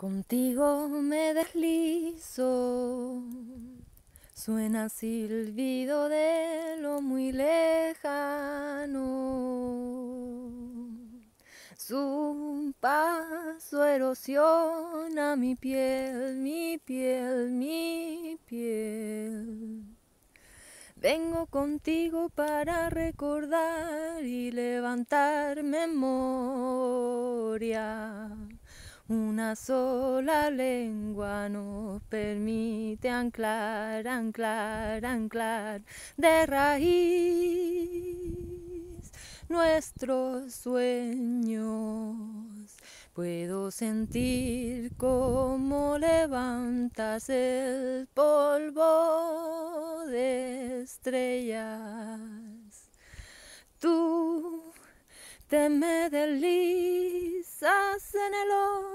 Contigo me deslizo, suena silbido de lo muy lejano. Su paso erosiona mi piel, mi piel, mi piel. Vengo contigo para recordar y levantar memoria. Una sola lengua nos permite anclar, anclar, anclar de raíz nuestros sueños. Puedo sentir cómo levantas el polvo de estrellas. te me deslizas en el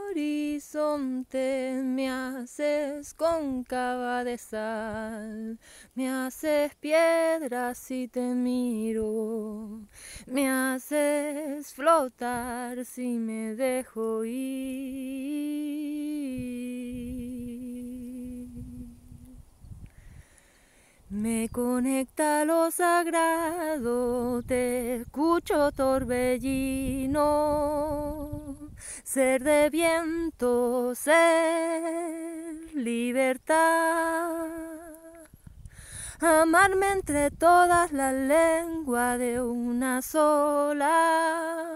horizonte, me haces cóncava de sal, me haces piedra si te miro, me haces flotar si me dejo ir. Me conecta lo sagrado, te escucho torbellino, ser de viento, ser libertad. Amarme entre todas las lenguas de una sola,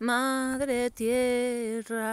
madre tierra.